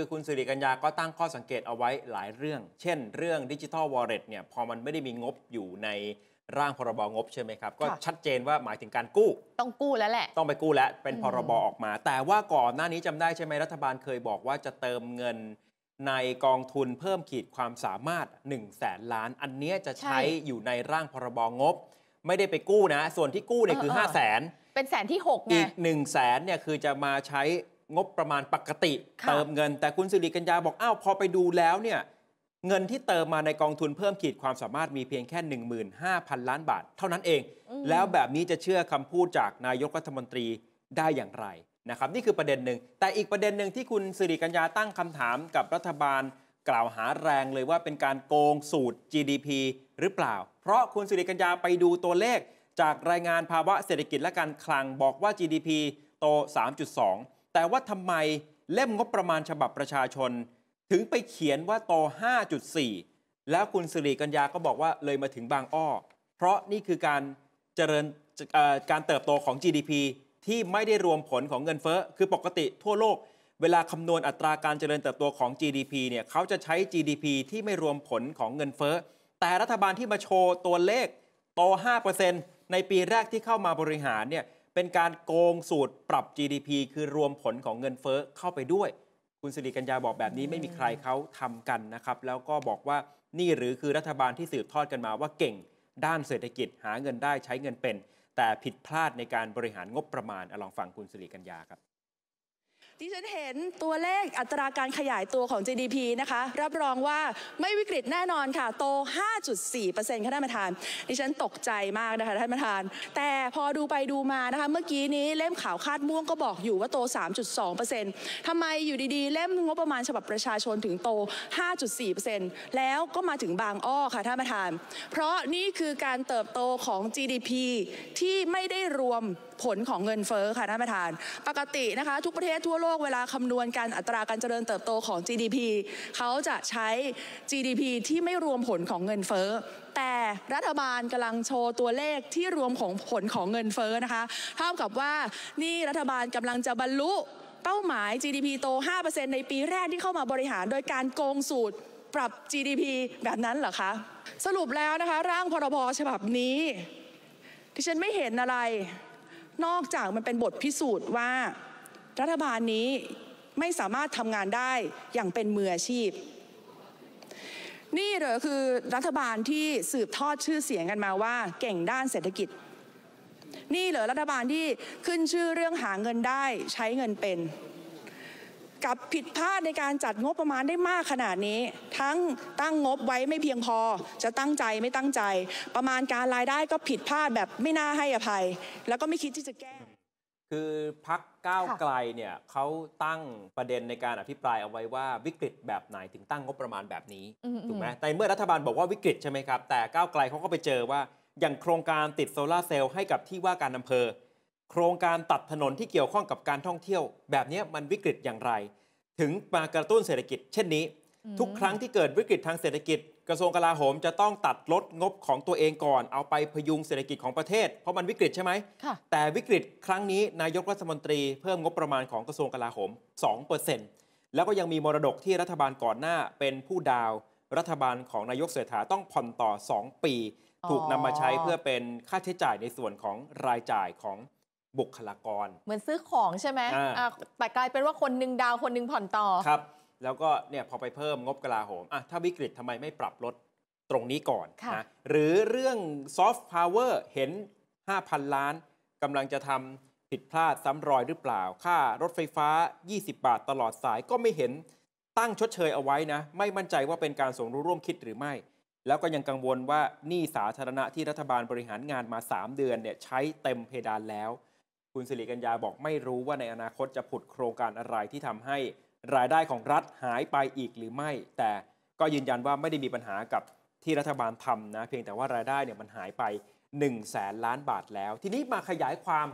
คือคุณสิริกัญญาก็ตั้งข้อสังเกตเอาไว้หลายเรื่อง เช่น เรื่องดิจิทัลวอลเล็ตเนี่ย พอมันไม่ได้มีงบอยู่ในร่างพรบงบใช่ไหมครับ ก็ชัดเจนว่าหมายถึงการกู้ ต้องกู้แล้วแหละ ต้องไปกู้แล้ว เป็นพรบออกมา แต่ว่าก่อนหน้านี้จำได้ใช่ไหมรัฐบาลเคยบอกว่าจะเติมเงิน ในกองทุนเพิ่มขีดความสามารถ1นึ่งแสนล้าน อันนี้จะใช้อยู่ในร่างพรบงบ ไม่ได้ไปกู้นะส่วนที่กู้เนี่ยคือ 5 0 0แสนเป็นแสนที่6ไงอีกหนึ่งแสนเนี่ยคือจะมาใช้งบประมาณปกติเติมเงินแต่คุณสิริกัญญาบอก อ้าวพอไปดูแล้วเนี่ยเงินที่เติมมาในกองทุนเพิ่มขีดความสามารถมีเพียงแค่15,000 ล้านบาท เท่านั้นเอง แล้วแบบนี้จะเชื่อคำพูดจากนายกรัฐมนตรีได้อย่างไรนะครับนี่คือประเด็นหนึ่งแต่อีกประเด็นหนึ่งที่คุณสิริกัญญาตั้งคำถามกับรัฐบาล กล่าวหาแรงเลยว่าเป็นการโกงสูตร GDP หรือเปล่าเพราะคุณสิริกัญญาไปดูตัวเลข จากรายงานภาวะเศรษฐกิจและการคลังบอกว่า GDP โต 3.2แต่ว่าทำไมเล่มงบประมาณฉบับประชาชน ถึงไปเขียนว่าต5.4 แล้วคุณสิริกัญญา ก็บอกว่าเลยมาถึงบางอ้อ เพราะนี่คือการเจริญการเติบโตของ GDP ที่ไม่ได้รวมผลของเงินเฟ้อ คือปกติทั่วโลก เวลาคำนวณอัตราการเจริญเติบโตของ GDP เนี่ยเขาจะใช้ GDP ที่ไม่รวมผลของเงินเฟ้อ แต่รัฐบาลที่มาโชว์ตัวเลขโต5%ในปีแรกที่เข้ามาบริหารเนี่ยเป็นการโกงสูตรปรับ GDP คือรวมผลของเงินเฟ้อเข้าไปด้วย คุณสิริกัญญาบอกแบบนี้ไม่มีใครเขาทำกันนะครับ แล้วก็บอกว่านี่หรือคือรัฐบาลที่สืบทอดกันมาว่าเก่ง ด้านเศรษฐกิจหาเงินได้ใช้เงินเป็น แต่ผิดพลาดในการบริหารงบประมาณอลองฟังคุณสิริกัญญาครับดิฉันเห็นตัวเลขอัตราการขยายตัวของ GDP นะคะรับรองว่าไม่วิกฤตแน่นอนค่ะโต 5.4%ค่ะท่านประธานดิฉันตกใจมากนะคะท่านประธาน แต่พอดูไปดูมานะคะเมื่อกี้นี้เล่มข่าวคาดม่วงก็บอกอยู่ว่าโต 3.2%ทำไมอยู่ดีๆ เล่มงบประมาณฉบับประชาชนถึงโต 5.4%แล้วก็มาถึงบางอ้อค่ะท่านประธาน เพราะนี่คือการเติบโตของ GDP ที่ไม่ได้รวมผลของเงินเฟ้อค่ะท่านประธานปกตินะคะทุกประเทศทั่วโลโลกเวลาคำนวณการอัตราการเจริญเติบโตของ GDP เขาจะใช้ GDP ที่ไม่รวมผลของเงินเฟ้อ แต่รัฐบาลกำลังโชว์ตัวเลขที่รวมของผลของเงินเฟ้อนะคะเท่ากับว่านี่รัฐบาลกำลังจะบรรลุเป้าหมาย GDP โต 5%ในปีแรกที่เข้ามาบริหาร โดยการโกงสูตรปรับ GDP แบบนั้นเหรอคะ สรุปแล้วนะคะ ร่างพรบฉบับนี้ ที่ฉันไม่เห็นอะไร นอกจากมันเป็นบทพิสูจน์ว่ารัฐบาลนี้ไม่สามารถทำงานได้อย่างเป็นมืออาชีพ นี่เหรอคือรัฐบาลที่สืบทอดชื่อเสียงกันมาว่าเก่งด้านเศรษฐกิจ นี่เหรอรัฐบาลที่ขึ้นชื่อเรื่องหาเงินได้ใช้เงินเป็น กับผิดพลาดในการจัดงบประมาณได้มากขนาดนี้ ทั้งตั้งงบไว้ไม่เพียงพอจะตั้งใจไม่ตั้งใจ ประมาณการรายได้ก็ผิดพลาดแบบไม่น่าให้อภัย แล้วก็ไม่คิดที่จะแก้คือพักก้าวไกลเนี่ยเขาตั้งประเด็นในการอภิปรายเอาไว้ว่าวิกฤตแบบไหนถึงตั้งงบประมาณแบบนี้ถูกไหมแต่เมื่อรัฐบาลบอกว่าวิกฤตใช่ไหมครับแต่ก้าวไกลเขาก็ไปเจอว่าอย่างโครงการติดโซลาเซลล์ให้กับที่ว่าการอำเภอ โครงการตัดถนนที่เกี่ยวข้องกับการท่องเที่ยวแบบนี้มันวิกฤตอย่างไร ถึงมากระตุ้นเศรษฐกิจ เช่นนี้ทุกครั้งที่เกิดวิกฤตทางเศรษฐกิจกระทรวงกลาโหมจะต้องตัดลดงบของตัวเองก่อน เอาไปพยุงเศรษฐกิจของประเทศ เพราะมันวิกฤตใช่ไหมแต่วิกฤตครั้งนี้นายกรัฐมนตรีเพิ่มงบประมาณของกระทรวงกลาโหม2%เแล้วก็ยังมีมรดกที่รัฐบาลก่อนหน้าเป็นผู้ดาว รัฐบาลของนายกเสถาต้องผ่อนต่อ 2 ปี ถูกนำมาใช้เพื่อเป็นค่าใช้จ่ายในส่วนของรายจ่ายของบุคลากร เหมือนซื้อของใช่ไหมแต่กลายเป็นว่าคนหนึ่งดาวคนหนึ่งผ่อนต่อครับแล้วก็เนี่ยพอไปเพิ่มงบกลาโหมอ่ะถ้าวิกฤตทำไมไม่ปรับลดตรงนี้ก่อนนะหรือเรื่องซอฟต์พาวเวอร์เห็น 5,000 ล้านกำลังจะทำผิดพลาดซ้ำรอยหรือเปล่าค่ารถไฟฟ้า 20 บาทตลอดสายก็ไม่เห็นตั้งชดเชยเอาไว้นะ ไม่มั่นใจว่าเป็นการสมรู้ร่วมคิดหรือไม่ แล้วก็ยังกังวลว่านี่สาธารณะที่รัฐบาลบริหารงานมา 3 เดือนเนี่ยใช้เต็มเพดานแล้ว คุณสิริกัญญาบอกไม่รู้ว่าในอนาคตจะผุดโครงการอะไรที่ทำใหรายได้ของรัฐหายไปอีกหรือไม่ แต่ก็ยืนยันว่าไม่ได้มีปัญหากับที่รัฐบาลทำนะ เพียงแต่ว่ารายได้เนี่ยมันหายไป1แสนล้านบาทแล้ว ทีนี้มาขยายความ